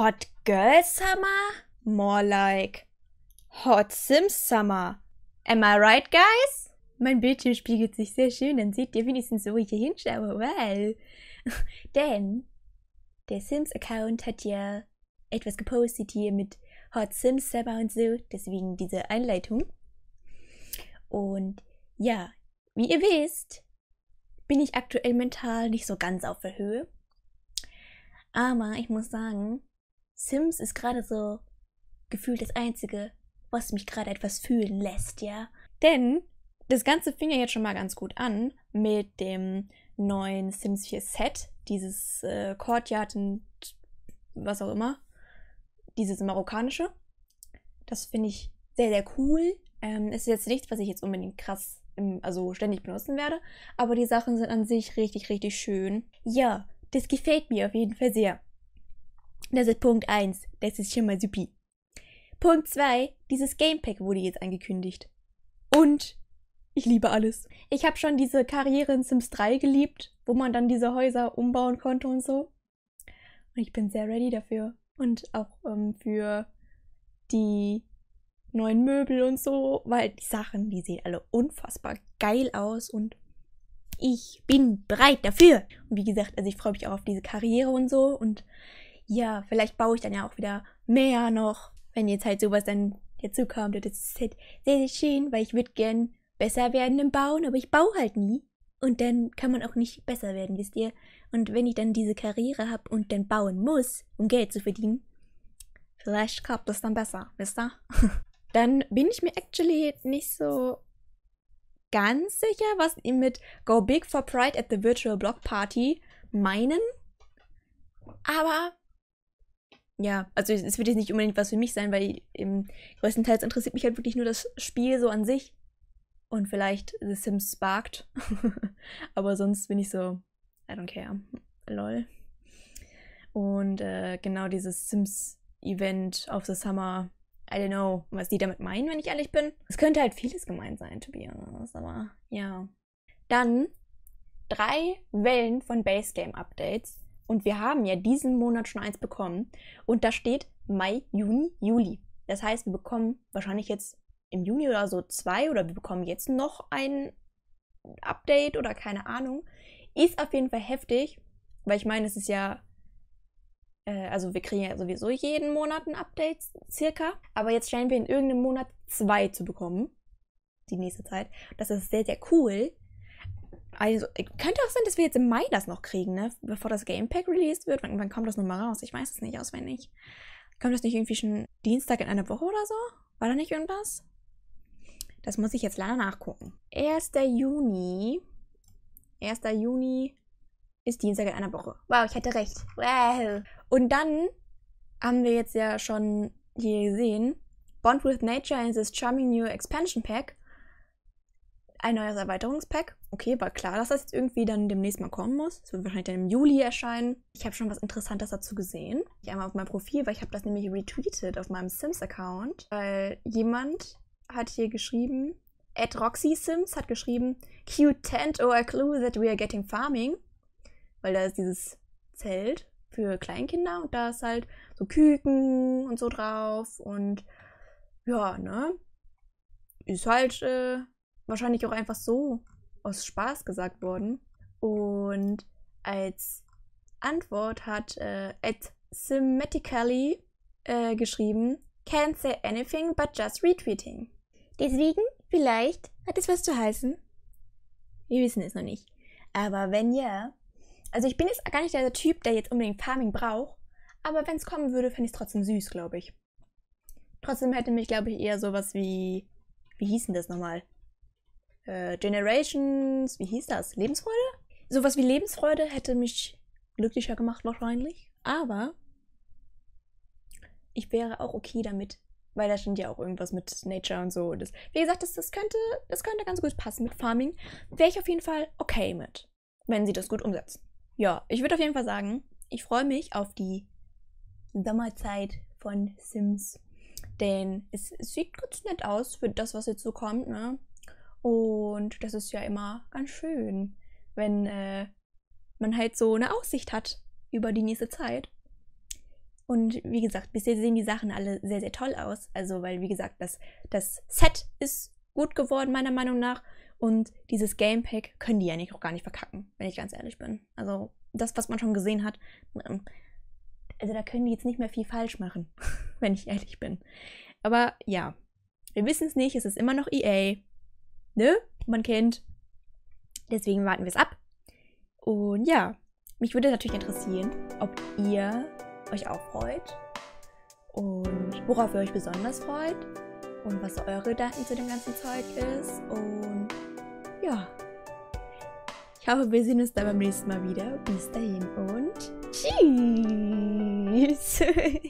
Hot girl summer? More like Hot Sims summer. Am I right, guys? Mein Bildschirm spiegelt sich sehr schön, dann seht ihr wenigstens, wo ich hier hinschaue. Well. Denn der Sims-Account hat ja etwas gepostet hier mit Hot Sims Summer und so, deswegen diese Einleitung. Und ja, wie ihr wisst, bin ich aktuell mental nicht so ganz auf der Höhe. Aber ich muss sagen, Sims ist gerade so gefühlt das Einzige, was mich gerade etwas fühlen lässt, ja? Denn das Ganze fing ja jetzt schon mal ganz gut an mit dem neuen Sims 4 Set, dieses äh, Courtyard und was auch immer, dieses marokkanische. Das finde ich sehr, sehr cool. Ähm, ist jetzt nichts, was ich jetzt unbedingt krass, im, also ständig benutzen werde, aber die Sachen sind an sich richtig, richtig schön. Ja, das gefällt mir auf jeden Fall sehr. Das ist Punkt 1. Das ist schon mal supi. Punkt 2. Dieses Gamepack wurde jetzt angekündigt. Und ich liebe alles. Ich habe schon diese Karriere in Sims 3 geliebt, wo man dann diese Häuser umbauen konnte und so. Und ich bin sehr ready dafür. Und auch ähm, für die neuen Möbel und so, weil die Sachen, die sehen alle unfassbar geil aus und ich bin bereit dafür. Und wie gesagt, also ich freue mich auch auf diese Karriere und so und ja, vielleicht baue ich dann ja auch wieder mehr noch, wenn jetzt halt sowas dann dazu kommt. Und das ist halt sehr, sehr schön, weil ich würde gern besser werden im Bauen, aber ich baue halt nie. Und dann kann man auch nicht besser werden, wisst ihr? Und wenn ich dann diese Karriere habe und dann bauen muss, um Geld zu verdienen, vielleicht klappt das dann besser, wisst ihr? dann bin ich mir actually nicht so ganz sicher, was ihr mit Go Big for Pride at the Virtual Block Party meinen. Aber ja, also es wird jetzt nicht unbedingt was für mich sein, weil eben größtenteils interessiert mich halt wirklich nur das Spiel so an sich. Und vielleicht The Sims sparkt. Aber sonst bin ich so, I don't care. Lol. Und äh, genau dieses Sims-Event of The Summer. I don't know, was die damit meinen, wenn ich ehrlich bin. Es könnte halt vieles gemeint sein, to be honest. Aber ja. Dann drei Wellen von Base Game Updates und wir haben ja diesen Monat schon eins bekommen. Und da steht Mai, Juni, Juli. Das heißt, wir bekommen wahrscheinlich jetzt im Juni oder so zwei oder wir bekommen jetzt noch ein Update oder keine Ahnung. Ist auf jeden Fall heftig, weil ich meine, es ist ja äh, also wir kriegen ja sowieso jeden Monat ein Update circa, aber jetzt stellen wir in irgendeinem Monat zwei zu bekommen, die nächste Zeit. Das ist sehr, sehr cool, also könnte auch sein, dass wir jetzt im Mai das noch kriegen, ne? Bevor das Game Pack released wird. Wann, wann kommt das nochmal raus? Ich weiß es nicht auswendig. Kommt das nicht irgendwie schon Dienstag in einer Woche oder so? War da nicht irgendwas? Das muss ich jetzt leider nachgucken. 1. Juni. 1. Juni ist Dienstag in einer Woche. Wow, ich hatte recht. Wow. Und dann haben wir jetzt ja schon hier gesehen, Bond with Nature in this charming new expansion pack ein neues Erweiterungspack. Okay, war klar, dass das jetzt irgendwie dann demnächst mal kommen muss. Es wird wahrscheinlich dann im Juli erscheinen. Ich habe schon was Interessantes dazu gesehen. Ich einmal auf meinem Profil, weil ich habe das nämlich retweetet auf meinem Sims-Account, weil jemand hat hier geschrieben, at Roxy Sims hat geschrieben, cute tent or a clue that we are getting farming. Weil da ist dieses Zelt für Kleinkinder und da ist halt so Küken und so drauf und ja, ne? Ist halt äh, wahrscheinlich auch einfach so aus Spaß gesagt worden. Und als Antwort hat äh, at Symmetically äh, geschrieben, can't say anything but just retweeting. Deswegen, vielleicht hat es was zu heißen. Wir wissen es noch nicht. Aber wenn ja, also ich bin jetzt gar nicht der Typ, der jetzt unbedingt Farming braucht, aber wenn es kommen würde, fände ich es trotzdem süß, glaube ich. Trotzdem hätte mich, glaube ich, eher sowas wie, wie hieß denn das nochmal? Äh, Generations, wie hieß das? Lebensfreude? Sowas wie Lebensfreude hätte mich glücklicher gemacht wahrscheinlich. Aber ich wäre auch okay damit, weil da stand ja auch irgendwas mit Nature und so. das, wie gesagt, das, das, könnte, das könnte ganz gut passen mit Farming. Wäre ich auf jeden Fall okay mit, wenn sie das gut umsetzen. Ja, ich würde auf jeden Fall sagen, ich freue mich auf die Sommerzeit von Sims. Denn es sieht ganz nett aus für das, was jetzt so kommt. Ne? Und das ist ja immer ganz schön, wenn äh, man halt so eine Aussicht hat über die nächste Zeit. Und wie gesagt, bisher sehen die Sachen alle sehr, sehr toll aus. Also, weil, wie gesagt, das, das Set ist gut geworden, meiner Meinung nach. Und dieses Gamepack können die ja nicht, auch gar nicht verkacken, wenn ich ganz ehrlich bin. Also, das, was man schon gesehen hat, ähm, also da können die jetzt nicht mehr viel falsch machen, wenn ich ehrlich bin. Aber ja, wir wissen es nicht, es ist immer noch EA ne, man kennt. Deswegen warten wir es ab. Und ja, mich würde natürlich interessieren, ob ihr euch auch freut und worauf ihr euch besonders freut und was eure Gedanken zu dem ganzen Zeug ist. Und ja, ich hoffe, wir sehen uns dann beim nächsten Mal wieder. Bis dahin und tschüss!